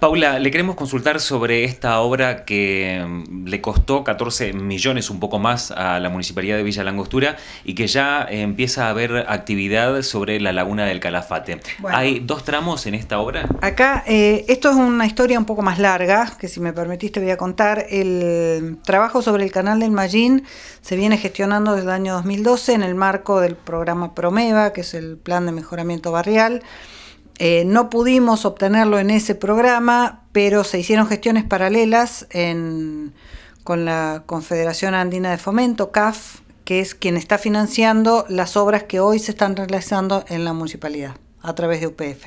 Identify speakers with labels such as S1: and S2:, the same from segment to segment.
S1: Paula, le queremos consultar sobre esta obra que mm, le costó 14 millones, un poco más, a la Municipalidad de Villa Langostura y que ya empieza a haber actividad sobre la Laguna del Calafate. ¿Hay dos tramos en esta obra?
S2: Acá, eh, esto es una historia un poco más larga, que si me permitiste voy a contar. El trabajo sobre el canal del Mallín se viene gestionando desde el año 2012 en el marco del programa Promeva, que es el Plan de Mejoramiento Barrial. Eh, no pudimos obtenerlo en ese programa, pero se hicieron gestiones paralelas con la Confederación Andina de Fomento, CAF, que es quien está financiando las obras que hoy se están realizando en la municipalidad a través de UPF.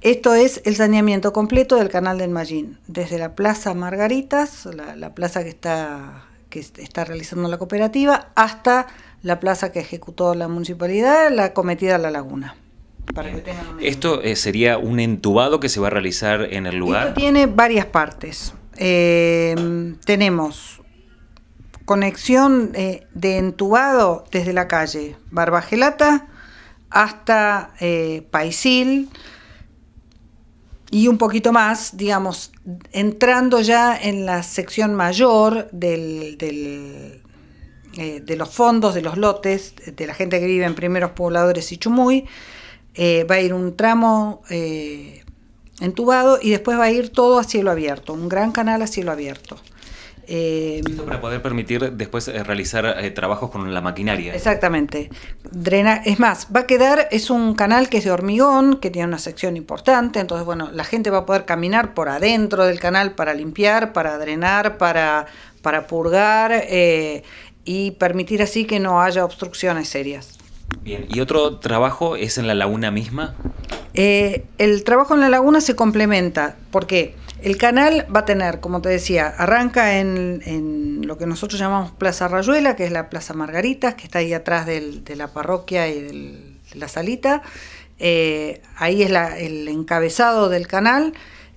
S2: Esto es el saneamiento completo del canal del Mallín, desde la Plaza Margaritas, la, plaza que está, que está realizando la cooperativa, hasta la plaza que ejecutó la municipalidad, la cometida La Laguna.
S1: Esto eh, sería un entubado que se va a realizar en el lugar. Esto
S2: tiene varias partes. Eh, tenemos conexión eh, de entubado desde la calle Barbagelata hasta Paisil y un poquito más, digamos, entrando ya en la sección mayor de los fondos, de los lotes, de la gente que vive en primeros pobladores y Chumuy, eh, va a ir un tramo eh, entubado y después va a ir todo a cielo abierto, un gran canal a cielo abierto. Eh,
S1: para poder permitir después realizar trabajos con la maquinaria.
S2: Exactamente. Drena, es más, va a quedar, es un canal que es de hormigón, que tiene una sección importante, entonces, bueno, la gente va a poder caminar por adentro del canal para limpiar, para drenar, para purgar y permitir así que no haya obstrucciones serias.
S1: Bien, ¿y otro trabajo es en la laguna misma?
S2: Eh, el trabajo en la laguna se complementa, porque el canal va a tener, como te decía, arranca en, lo que nosotros llamamos Plaza Rayuela, que es la Plaza Margaritas, que está ahí atrás de la parroquia y de la salita. Eh, ahí es el encabezado del canal,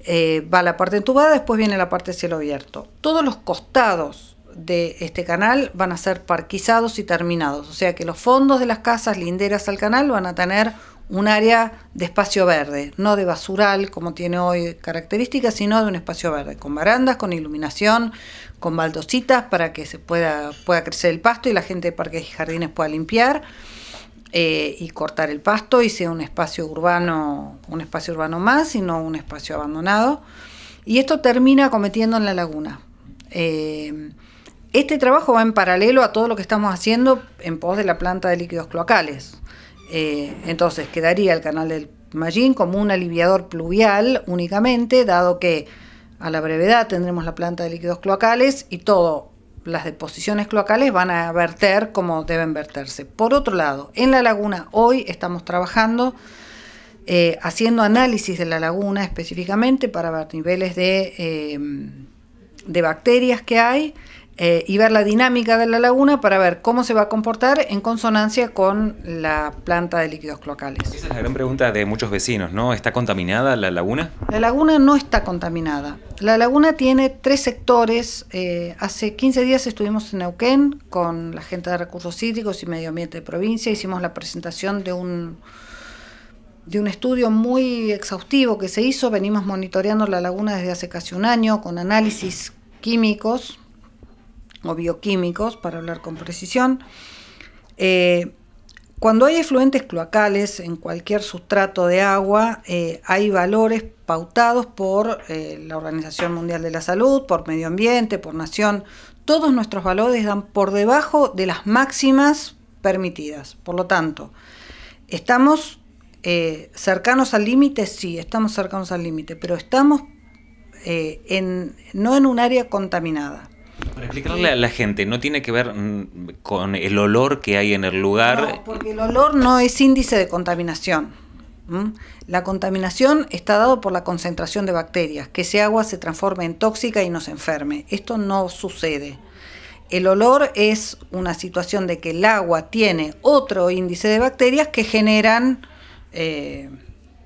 S2: eh, va la parte entubada, después viene la parte cielo abierto. Todos los costados de este canal van a ser parquizados y terminados. O sea que los fondos de las casas linderas al canal van a tener un área de espacio verde, no de basural como tiene hoy características, sino de un espacio verde, con barandas, con iluminación, con baldositas para que se pueda, pueda crecer el pasto y la gente de parques y jardines pueda limpiar eh, y cortar el pasto y sea un espacio urbano, un espacio urbano más y no un espacio abandonado. Y esto termina acometiendo en la laguna. Eh, este trabajo va en paralelo a todo lo que estamos haciendo en pos de la planta de líquidos cloacales. Eh, entonces, quedaría el canal del Mallín como un aliviador pluvial únicamente, dado que a la brevedad tendremos la planta de líquidos cloacales y todas las deposiciones cloacales van a verter como deben verterse. Por otro lado, en la laguna hoy estamos trabajando eh, haciendo análisis de la laguna específicamente para ver niveles de eh, bacterias que hay eh, y ver la dinámica de la laguna para ver cómo se va a comportar en consonancia con la planta de líquidos cloacales. Esa
S1: es la gran pregunta de muchos vecinos, ¿no? ¿Está contaminada la laguna?
S2: La laguna no está contaminada. La laguna tiene tres sectores. Eh, hace 15 días estuvimos en Neuquén con la gente de Recursos Hídricos y Medio Ambiente de Provincia. Hicimos la presentación de un de un estudio muy exhaustivo que se hizo, venimos monitoreando la laguna desde hace casi un año con análisis químicos o bioquímicos, para hablar con precisión. Eh, cuando hay efluentes cloacales en cualquier sustrato de agua, eh, hay valores pautados por eh, la Organización Mundial de la Salud, por Medio Ambiente, por Nación. Todos nuestros valores dan por debajo de las máximas permitidas. Por lo tanto, estamos cercanos al límite, sí, estamos cercanos al límite, pero estamos en, no en un área contaminada.
S1: Para explicarle a la gente, no tiene que ver mm, con el olor que hay en el lugar.
S2: porque el olor no es índice de contaminación. La contaminación está dado por la concentración de bacterias, que ese agua se transforme en tóxica y nos enferme. Esto no sucede. El olor es una situación de que el agua tiene otro índice de bacterias que generan eh,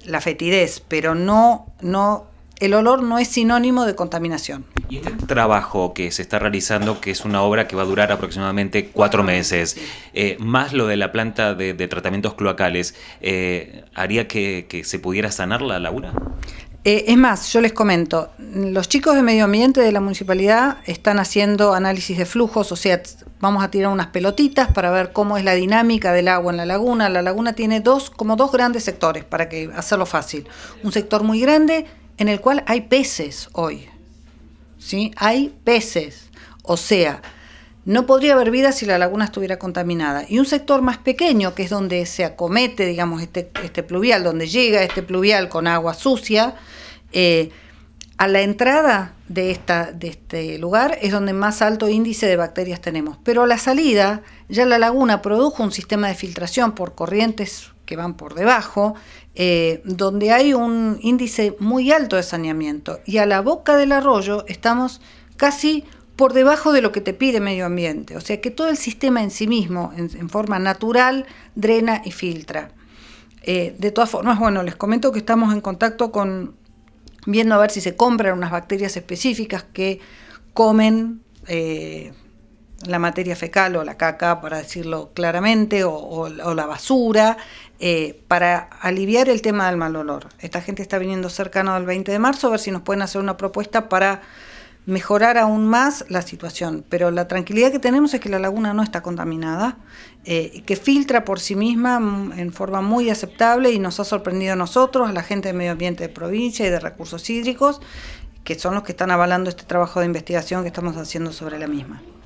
S2: la fetidez, pero no, no, el olor no es sinónimo de contaminación.
S1: Y este trabajo que se está realizando, que es una obra que va a durar aproximadamente cuatro meses, eh, más lo de la planta de, tratamientos cloacales, eh, ¿haría que, se pudiera sanar la laguna?
S2: Eh, es más, yo les comento, los chicos de medio ambiente de la municipalidad están haciendo análisis de flujos, o sea, vamos a tirar unas pelotitas para ver cómo es la dinámica del agua en la laguna. La laguna tiene dos, como dos grandes sectores, para que hacerlo fácil. Un sector muy grande en el cual hay peces hoy. Hay peces, o sea, no podría haber vida si la laguna estuviera contaminada. Y un sector más pequeño, que es donde se acomete, digamos, este, este pluvial, donde llega este pluvial con agua sucia, eh, a la entrada de, esta, de este lugar es donde más alto índice de bacterias tenemos. Pero a la salida, ya la laguna produjo un sistema de filtración por corrientes que van por debajo, eh, donde hay un índice muy alto de saneamiento. Y a la boca del arroyo estamos casi por debajo de lo que te pide medio ambiente. O sea que todo el sistema en sí mismo, en, forma natural, drena y filtra. Eh, de todas formas, bueno, les comento que estamos en contacto con, viendo a ver si se compran unas bacterias específicas que comen eh, la materia fecal o la caca, para decirlo claramente, o, la basura, eh, para aliviar el tema del mal olor. Esta gente está viniendo cercano al 20 de marzo, a ver si nos pueden hacer una propuesta para mejorar aún más la situación. Pero la tranquilidad que tenemos es que la laguna no está contaminada, eh, que filtra por sí misma mm, en forma muy aceptable y nos ha sorprendido a nosotros, a la gente de medio ambiente de provincia y de recursos hídricos, que son los que están avalando este trabajo de investigación que estamos haciendo sobre la misma.